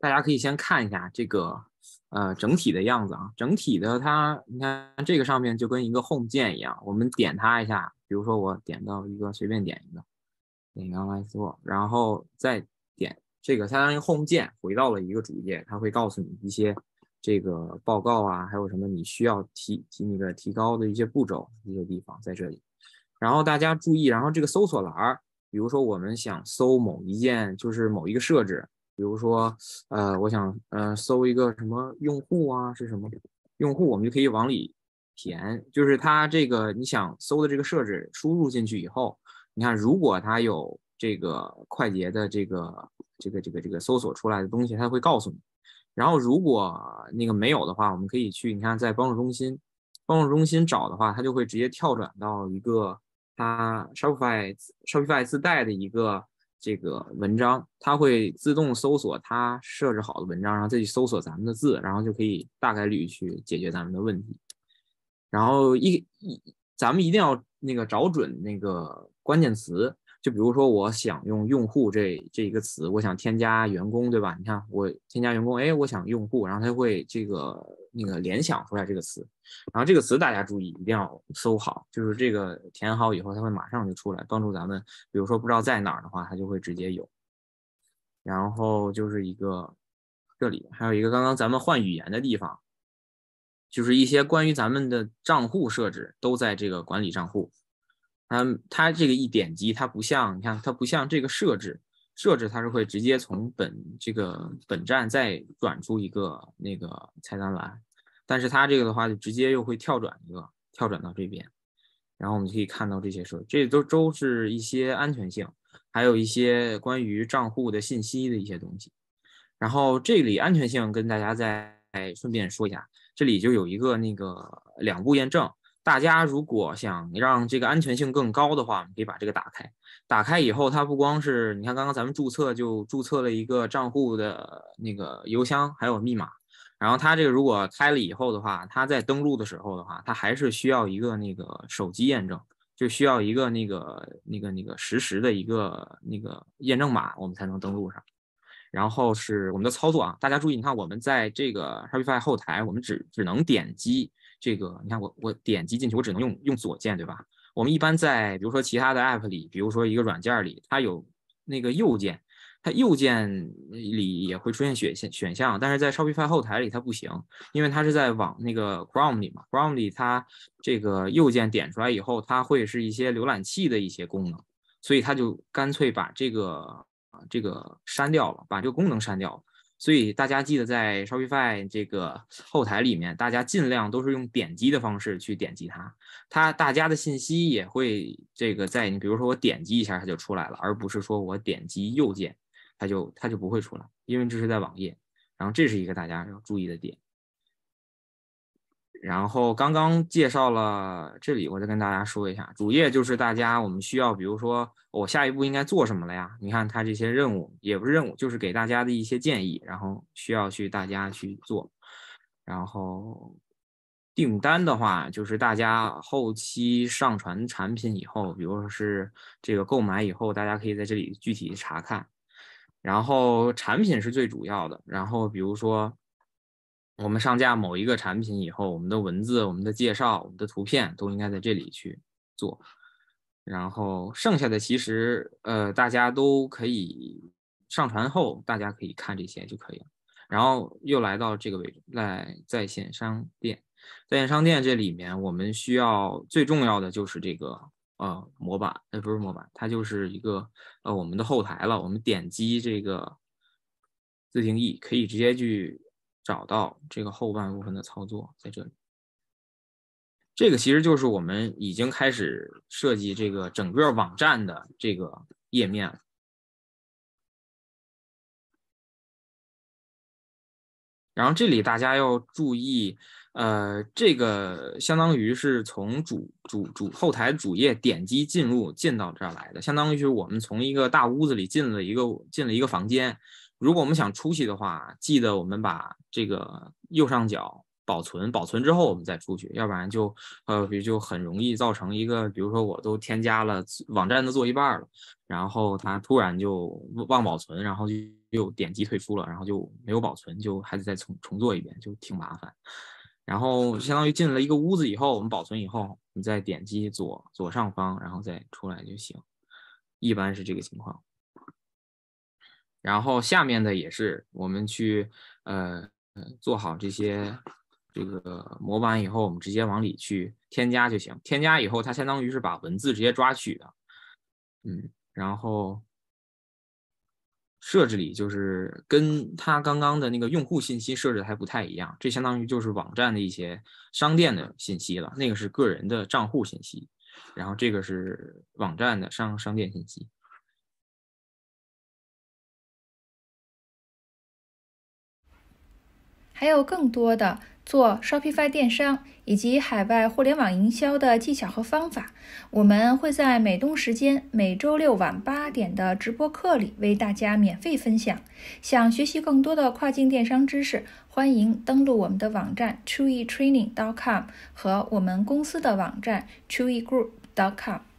大家可以先看一下这个，呃，整体的样子啊。整体的它，你看这个上面就跟一个 home 键一样。我们点它一下，比如说我点到一个，随便点一个，点刚来做，然后再点这个，相当于 home 键，回到了一个主页。它会告诉你一些这个报告啊，还有什么你需要提提那个提高的一些步骤、一些地方在这里。然后大家注意，然后这个搜索栏儿，比如说我们想搜某一件，就是某一个设置。比如说，呃，我想，呃，搜一个什么用户啊，是什么用户，我们就可以往里填。就是它这个你想搜的这个设置输入进去以后，你看，如果它有这个快捷的这个这个这个这个搜索出来的东西，它会告诉你。然后如果那个没有的话，我们可以去你看在帮助中心，帮助中心找的话，它就会直接跳转到一个它 Shopify Shopify 自带的一个。这个文章，它会自动搜索它设置好的文章，然后再去搜索咱们的字，然后就可以大概率去解决咱们的问题。然后一一，咱们一定要那个找准那个关键词。就比如说，我想用“用户”这这一个词，我想添加员工，对吧？你看，我添加员工，哎，我想“用户”，然后他会这个那个联想出来这个词。然后这个词大家注意，一定要搜好，就是这个填好以后，它会马上就出来，帮助咱们。比如说不知道在哪儿的话，它就会直接有。然后就是一个，这里还有一个刚刚咱们换语言的地方，就是一些关于咱们的账户设置都在这个管理账户。嗯，它这个一点击，它不像，你看，它不像这个设置设置，它是会直接从本这个本站再转出一个那个菜单栏，但是它这个的话，就直接又会跳转一个跳转到这边，然后我们可以看到这些设，这都都是一些安全性，还有一些关于账户的信息的一些东西，然后这里安全性跟大家再顺便说一下，这里就有一个那个两步验证。大家如果想让这个安全性更高的话，可以把这个打开。打开以后，它不光是你看刚刚咱们注册就注册了一个账户的那个邮箱，还有密码。然后它这个如果开了以后的话，它在登录的时候的话，它还是需要一个那个手机验证，就需要一个那个那个那个实时的一个那个验证码，我们才能登录上。然后是我们的操作啊，大家注意，你看我们在这个 Shopify 后台，我们只只能点击。这个，你看我我点击进去，我只能用用左键，对吧？我们一般在比如说其他的 App 里，比如说一个软件里，它有那个右键，它右键里也会出现选项选项，但是在 s h o p i f y 后台里它不行，因为它是在往那个 Chrome 里嘛，Chrome 里它这个右键点出来以后，它会是一些浏览器的一些功能，所以它就干脆把这个啊这个删掉了，把这个功能删掉了。所以大家记得在 Shopify 这个后台里面，大家尽量都是用点击的方式去点击它。它大家的信息也会这个在，你比如说我点击一下它就出来了，而不是说我点击右键，它就它就不会出来，因为这是在网页。然后这是一个大家要注意的点。然后刚刚介绍了这里，我再跟大家说一下，主页就是大家我们需要，比如说我下一步应该做什么了呀？你看它这些任务也不是任务，就是给大家的一些建议，然后需要去大家去做。然后订单的话，就是大家后期上传产品以后，比如说是这个购买以后，大家可以在这里具体查看。然后产品是最主要的，然后比如说。我们上架某一个产品以后，我们的文字、我们的介绍、我们的图片都应该在这里去做。然后剩下的其实，呃，大家都可以上传后，大家可以看这些就可以了。然后又来到这个位置，在在线商店，在线商店这里面，我们需要最重要的就是这个呃模板，呃、不是模板，它就是一个呃我们的后台了。我们点击这个自定义，可以直接去。找到这个后半部分的操作在这里，这个其实就是我们已经开始设计这个整个网站的这个页面了。然后这里大家要注意，呃，这个相当于是从主主主后台主页点击进入进到这儿来的，相当于是我们从一个大屋子里进了一个进了一个房间。如果我们想出去的话，记得我们把这个右上角保存，保存之后我们再出去，要不然就呃，就就很容易造成一个，比如说我都添加了网站的做一半了，然后他突然就忘保存，然后就又点击退出了，然后就没有保存，就还得再重重做一遍，就挺麻烦。然后相当于进了一个屋子以后，我们保存以后，你再点击左左上方，然后再出来就行，一般是这个情况。然后下面的也是，我们去呃做好这些这个模板以后，我们直接往里去添加就行。添加以后，它相当于是把文字直接抓取的，嗯。然后设置里就是跟它刚刚的那个用户信息设置还不太一样，这相当于就是网站的一些商店的信息了。那个是个人的账户信息，然后这个是网站的商商店信息。还有更多的做 Shopify 电商以及海外互联网营销的技巧和方法，我们会在美东时间每周六晚八点的直播课里为大家免费分享。想学习更多的跨境电商知识，欢迎登录我们的网站 c h w y t r a i n i n g c o m 和我们公司的网站 c h w y g r o u p c o m